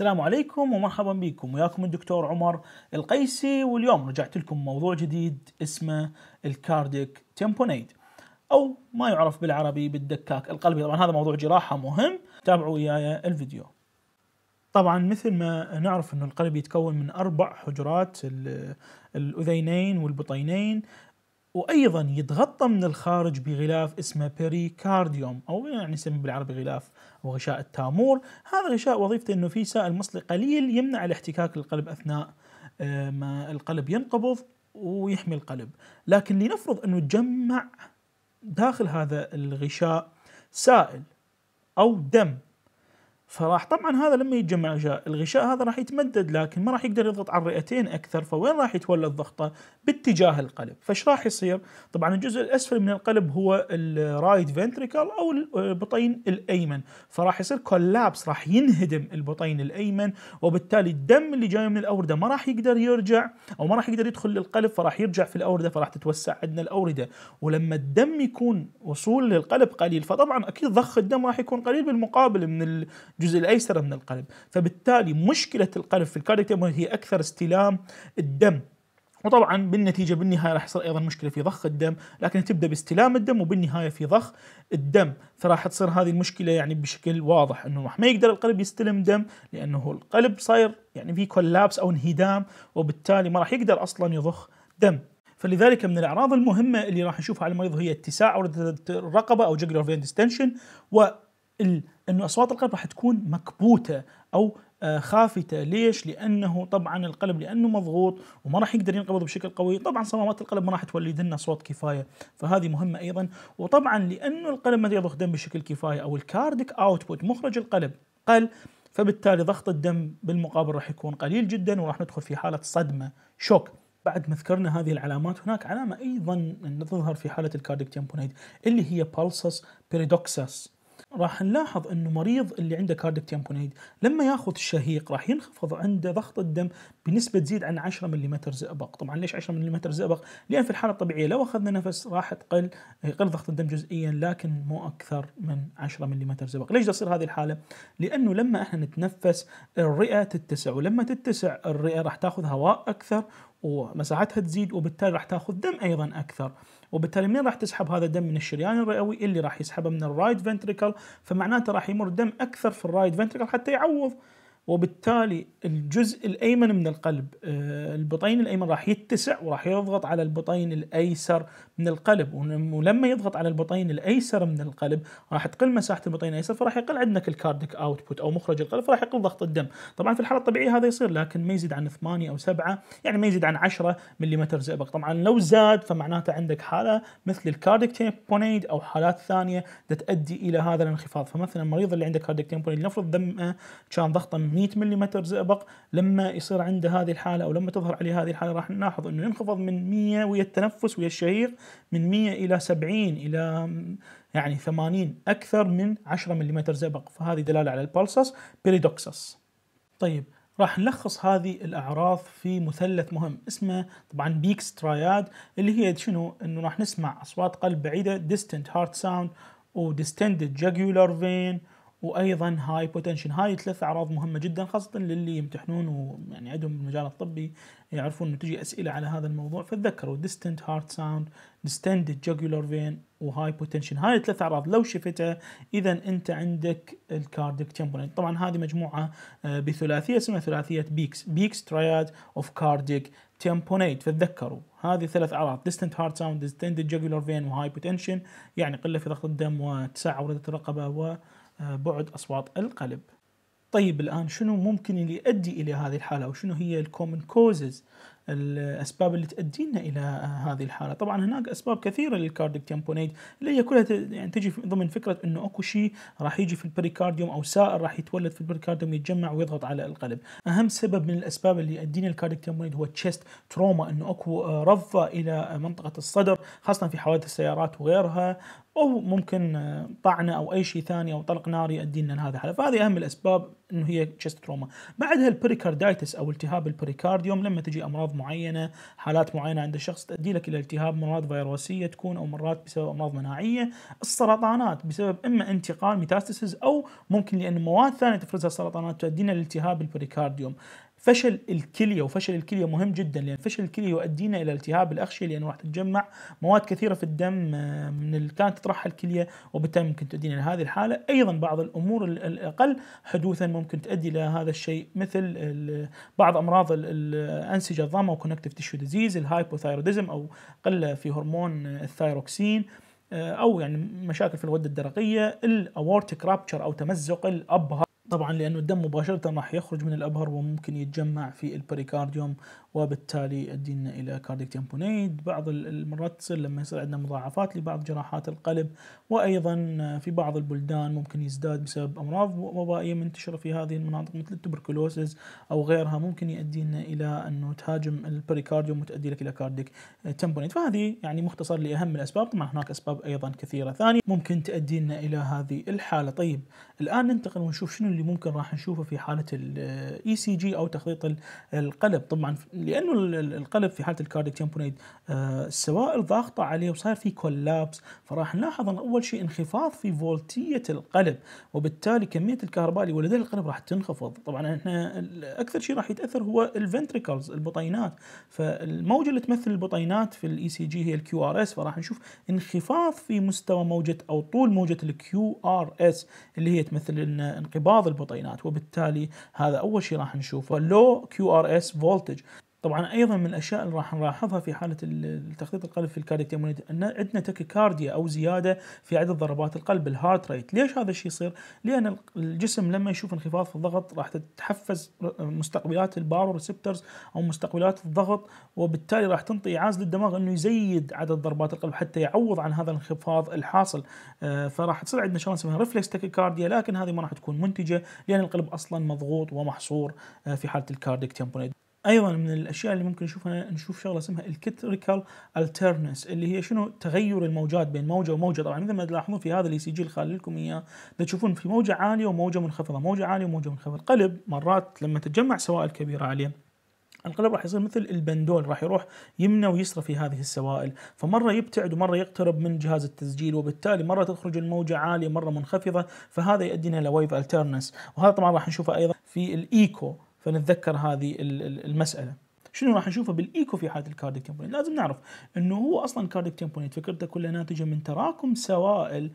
السلام عليكم ومرحبا بكم وياكم الدكتور عمر القيسي واليوم رجعت لكم موضوع جديد اسمه الكارديك تيمبونيد او ما يعرف بالعربي بالدكاك القلبي طبعا هذا موضوع جراحه مهم تابعوا وياي الفيديو طبعا مثل ما نعرف أن القلب يتكون من أربع حجرات الأذينين والبطينين وأيضا يتغطى من الخارج بغلاف اسمه بيريكارديوم أو يعني نسميه بالعربي غلاف أو غشاء التامور هذا غشاء وظيفته أنه في سائل مصلي قليل يمنع الاحتكاك للقلب أثناء آه، ما القلب ينقبض ويحمي القلب لكن لنفرض أنه جمع داخل هذا الغشاء سائل أو دم فراح طبعا هذا لما يتجمع غشاء الغشاء هذا راح يتمدد لكن ما راح يقدر يضغط على الرئتين اكثر فوين راح يتولى الضغطه باتجاه القلب فايش راح يصير طبعا الجزء الاسفل من القلب هو الرايت فنتريكل او البطين الايمن فراح يصير كولابس راح ينهدم البطين الايمن وبالتالي الدم اللي جاي من الاورده ما راح يقدر يرجع او ما راح يقدر يدخل للقلب فراح يرجع في الاورده فراح تتوسع عندنا الاورده ولما الدم يكون وصول للقلب قليل فطبعا اكيد ضخ الدم راح يكون قليل بالمقابل من الجزء الايسر من القلب فبالتالي مشكله القلب في الكاردياك هي اكثر استلام الدم وطبعا بالنتيجه بالنهايه راح يصير ايضا مشكله في ضخ الدم، لكن تبدا باستلام الدم وبالنهايه في ضخ الدم، فراح تصير هذه المشكله يعني بشكل واضح انه ما يقدر القلب يستلم دم لانه القلب صاير يعني في كولابس او انهدام وبالتالي ما راح يقدر اصلا يضخ دم. فلذلك من الاعراض المهمه اللي راح نشوفها على المريض هي اتساع رده الرقبه او جنجلر فين ديستنشن و انه اصوات القلب راح تكون مكبوته او آه، خافته ليش لانه طبعا القلب لانه مضغوط وما راح يقدر ينقبض بشكل قوي طبعا صمامات القلب ما راح تولد لنا صوت كفايه فهذه مهمه ايضا وطبعا لانه القلب ما يضخ دم بشكل كفايه او الكارديك اوتبوت مخرج القلب قل فبالتالي ضغط الدم بالمقابل راح يكون قليل جدا وراح ندخل في حاله صدمه شوك بعد ما ذكرنا هذه العلامات هناك علامه ايضا تظهر في حاله الكارديك تيمبونيد اللي هي بالسس بيريدوكسس راح نلاحظ انه مريض اللي عنده كاردك تيمبونيد لما ياخذ الشهيق راح ينخفض عنده ضغط الدم بنسبه تزيد عن 10 ملم زئبق، طبعا ليش 10 ملم زئبق؟ لان في الحاله الطبيعيه لو اخذنا نفس راح تقل يقل ضغط الدم جزئيا لكن مو اكثر من 10 ملم زئبق، ليش تصير هذه الحاله؟ لانه لما احنا نتنفس الرئه تتسع ولما تتسع الرئه راح تاخذ هواء اكثر ومساحتها تزيد وبالتالي راح تاخذ دم ايضا اكثر. وبالتالي من راح تسحب هذا الدم من الشريان الرئوي اللي راح يسحبه من الرايت فنتريكل فمعناته راح يمر دم اكثر في الرايت فنتريكل حتى يعوض وبالتالي الجزء الايمن من القلب آه، البطين الايمن راح يتسع وراح يضغط على البطين الايسر من القلب ولما يضغط على البطين الايسر من القلب راح تقل مساحه البطين الايسر فراح يقل عندك الكارديك اوتبوت او مخرج القلب فراح يقل ضغط الدم طبعا في الحاله الطبيعيه هذا يصير لكن ما يزيد عن 8 او 7 يعني ما يزيد عن 10 ملم زئبق طبعا لو زاد فمعناته عندك حاله مثل الكارديك تيمبونيد او حالات ثانيه تؤدي الى هذا الانخفاض فمثلا المريض اللي عنده كارديك تيمبونيد نفرض دمه كان ضغطه 100 ملم زئبق لما يصير عنده هذه الحاله او لما تظهر عليه هذه الحاله راح نلاحظ انه ينخفض من 100 ويا التنفس ويا الشهيق من 100 الى 70 الى يعني 80 اكثر من 10 ملم زئبق فهذه دلاله على البلسس بيريدوكسس. طيب راح نلخص هذه الاعراض في مثلث مهم اسمه طبعا بيكس تراياد اللي هي شنو انه راح نسمع اصوات قلب بعيده ديستنت هارت ساوند وديستندد جاجولار فين وايضا هاي بوتنشن هاي ثلاث اعراض مهمه جدا خاصه للي يمتحنون ويعني عندهم المجال الطبي يعرفون انه تجي اسئله على هذا الموضوع فتذكروا distant هارت sound distended jugular فين وهاي بوتنشن هاي الثلاث اعراض لو شفتها اذا انت عندك الكارديك تمبوننت طبعا هذه مجموعه آه، بثلاثيه اسمها ثلاثيه بيكس بيكس ترياد اوف كارديك تمبونيت فتذكروا هذه ثلاث اعراض distant هارت sound distended jugular فين وهاي بوتنشن يعني قله في ضغط الدم وتسع وردة الرقبه و بعد أصوات القلب طيب الآن شنو ممكن اللي يؤدي إلى هذه الحالة وشنو هي الكومن كوزز الاسباب اللي تؤدينا الى هذه الحاله طبعا هناك اسباب كثيره للكارديك تمبونيت اللي هي كلها يعني تجي ضمن فكره انه اكو شيء راح يجي في البريكارديوم او سائل راح يتولد في البريكارديوم يتجمع ويضغط على القلب اهم سبب من الاسباب اللي يؤدينا الكارديك تمبونيت هو تشيست تروما انه اكو رضة الى منطقه الصدر خاصه في حوادث السيارات وغيرها او ممكن طعنه او اي شيء ثاني او طلق ناري يؤدي لنا هذا الحاله فهذه اهم الاسباب انه هي تشست تروما بعدها البريكاردايتس او التهاب البريكارديوم لما تجي امراض معينه حالات معينه عند الشخص تؤدي لك الى التهاب مرات فيروسيه تكون او مرات بسبب امراض مناعيه السرطانات بسبب اما انتقال ميتاستاسيس او ممكن لان مواد ثانيه تفرزها السرطانات تؤدينا لالتهاب البريكارديوم فشل الكليه وفشل الكليه مهم جدا لان فشل الكليه يؤدينا الى التهاب الاغشيه لانه راح تتجمع مواد كثيره في الدم آه، من اللي كانت تطرحها الكليه وبالتالي ممكن تؤدينا الى هذه الحاله ايضا بعض الامور الاقل حدوثا ممكن تؤدي الى هذا الشيء مثل بعض امراض الانسجه الضامه وكونكتيف تيشو ديزيز الهايبوثايروديزم او قله في هرمون الثايروكسين آه، او يعني مشاكل في الغده الدرقيه الاورتيك رابتشر او تمزق الابهر طبعا لأنه الدم مباشرة راح يخرج من الأبهر وممكن يتجمع في البريكارديوم وبالتالي يؤدينا إلى كارديك تمبونيد بعض المرات تصير لما يصير عندنا مضاعفات لبعض جراحات القلب وأيضا في بعض البلدان ممكن يزداد بسبب أمراض وبائية منتشرة في هذه المناطق مثل التبركلوسز أو غيرها ممكن يؤدينا إلى أنه تهاجم البريكارديوم وتؤدي لك إلى كارديك تمبونيد فهذه يعني مختصر لأهم الأسباب طبعا هناك أسباب أيضا كثيرة ثانية ممكن تؤدينا إلى هذه الحالة طيب الان ننتقل ونشوف شنو اللي ممكن راح نشوفه في حاله الاي آه، سي e جي او تخطيط القلب طبعا لانه القلب في حاله الكارديك تيمبونيد السوائل آه، ضاغطه عليه وصار في كولابس فراح نلاحظ ان اول شيء انخفاض في فولتيه القلب وبالتالي كميه الكهرباء اللي ولدها القلب راح تنخفض طبعا احنا اكثر شيء راح يتاثر هو الفنتريكلز البطينات فالموجه اللي تمثل البطينات في الاي سي e جي هي الكيو ار اس فراح نشوف انخفاض في مستوى موجه او طول موجه الكيو ار اس اللي هي مثل انقباض البطينات وبالتالي هذا اول شيء راح نشوفه لو كيو ار اس فولتج طبعا ايضا من الاشياء اللي راح نلاحظها في حاله تخطيط القلب في الكارديك ان عندنا تكيكارديا او زياده في عدد ضربات القلب الهارت ريت، ليش هذا الشيء يصير؟ لان الجسم لما يشوف انخفاض في الضغط راح تتحفز مستقبلات البارو ريسبترز او مستقبلات الضغط وبالتالي راح تنطي اعاز للدماغ انه يزيد عدد ضربات القلب حتى يعوض عن هذا الانخفاض الحاصل، آه، فراح تصير عندنا شغله اسمها ريفلكس تكيكارديا لكن هذه ما راح تكون منتجه لان القلب اصلا مضغوط ومحصور آه، في حاله الكارديك تيمبونيت. ايضا من الاشياء اللي ممكن نشوفها نشوف شغله اسمها الكتريكال الترنس اللي هي شنو تغير الموجات بين موجه وموجه طبعا مثل ما تلاحظون في هذا الاي سي e جي اللي خالي لكم اياه تشوفون في موجه عاليه وموجه منخفضه موجه عاليه وموجه منخفضه القلب مرات لما تتجمع سوائل كبيره عليه القلب راح يصير مثل البندول راح يروح يمنى ويسرى في هذه السوائل فمرة يبتعد ومرة يقترب من جهاز التسجيل وبالتالي مرة تخرج الموجة عالية مرة منخفضة فهذا يؤدينا لويف الترنس وهذا طبعا راح نشوفه أيضا في الإيكو فنتذكر هذه المساله شنو راح نشوفه بالايكو في حاله الكارديك تيمبونيت لازم نعرف انه هو اصلا كارديك تيمبونيت فكرته كلها ناتجه من تراكم سوائل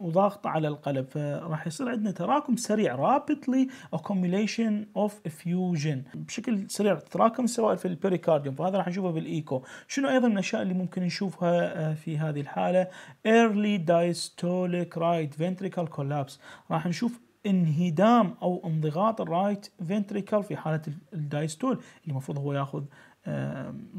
وضغط على القلب فراح يصير عندنا تراكم سريع rapidly accumulation of effusion بشكل سريع تراكم سوائل في البريكارديوم فهذا راح نشوفه بالايكو شنو ايضا من الاشياء اللي ممكن نشوفها آه، في هذه الحاله early diastolic right ventricle collapse راح نشوف انهدام او انضغاط الرايت فنتريكل في حاله الدايستول اللي المفروض هو ياخذ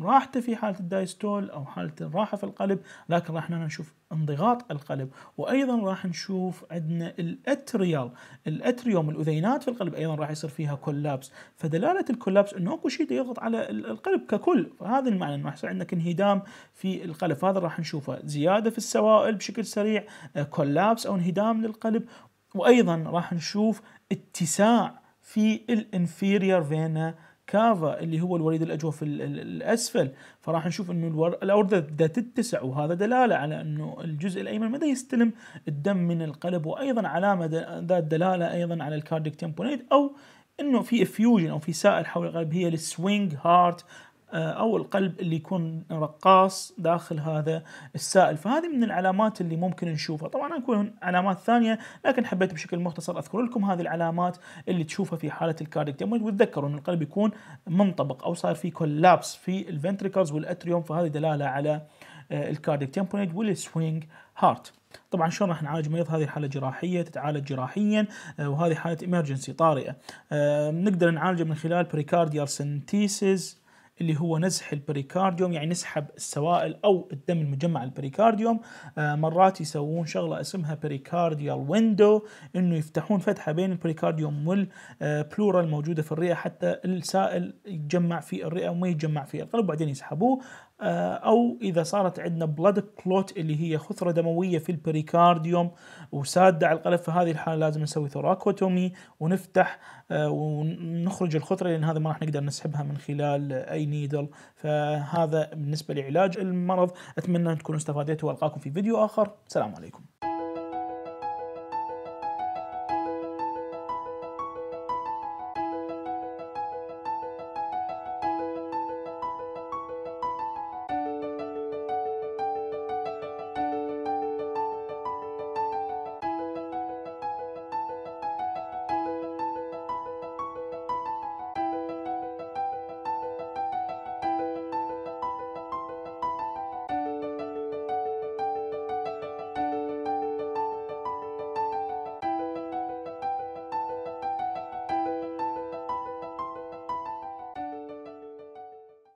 راحته في حاله الدايستول او حاله الراحه في القلب لكن راح نشوف انضغاط القلب وايضا راح نشوف عندنا الاتريال الاتريوم الاذينات في القلب ايضا راح يصير فيها كولابس فدلاله الكولابس انه اكو شيء يضغط على القلب ككل فهذا المعنى انه راح يصير عندك انهدام في القلب فهذا راح نشوفه زياده في السوائل بشكل سريع كولابس آه، او انهدام للقلب وايضا راح نشوف اتساع في الانفيرير فينا كافا اللي هو الوريد الاجوف الاسفل فراح نشوف انه الور... الاورده بدها تتسع وهذا دلاله على انه الجزء الايمن بدا يستلم الدم من القلب وايضا علامه ذات دلاله ايضا على الكارديك تمبونيد او انه في افيوجن او في سائل حول القلب هي السوينج هارت آه، او القلب اللي يكون رقاص داخل هذا السائل فهذه من العلامات اللي ممكن نشوفها طبعا اكون علامات ثانيه لكن حبيت بشكل مختصر اذكر لكم هذه العلامات اللي تشوفها في حاله الكارديك ديموج وتذكروا ان القلب يكون منطبق او صار فيه كولابس في الفنتريكلز والاتريوم فهذه دلاله على الكارديك تمبونيج والسوينج هارت طبعا شلون راح نعالج مريض هذه الحاله جراحيه تتعالج جراحيا آه، وهذه حاله امرجنسي طارئه آه، نقدر نعالجه من خلال بريكارديال سنتيسيس اللي هو نزح البريكارديوم يعني نسحب السوائل او الدم المجمع البريكارديوم آه مرات يسوون شغله اسمها بريكارديال ويندو انه يفتحون فتحه بين البريكارديوم والبلورا الموجوده في الرئه حتى السائل يتجمع في الرئه وما يتجمع في القلب وبعدين يسحبوه آه، او اذا صارت عندنا بلاد كلوت اللي هي خثره دمويه في البريكارديوم وساده على القلب فهذه الحاله لازم نسوي ثوراكوتومي ونفتح آه، ونخرج الخثره لان هذا ما راح نقدر نسحبها من خلال اي نيدل فهذا بالنسبة لعلاج المرض أتمنى أن تكونوا استفادتوا وألقاكم في فيديو آخر السلام عليكم